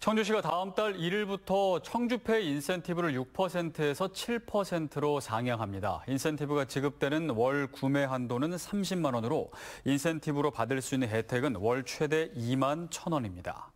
청주시가 다음 달 1일부터 청주페이 인센티브를 6%에서 7%로 상향합니다. 인센티브가 지급되는 월 구매 한도는 30만 원으로 인센티브로 받을 수 있는 혜택은 월 최대 2만 1천 원입니다.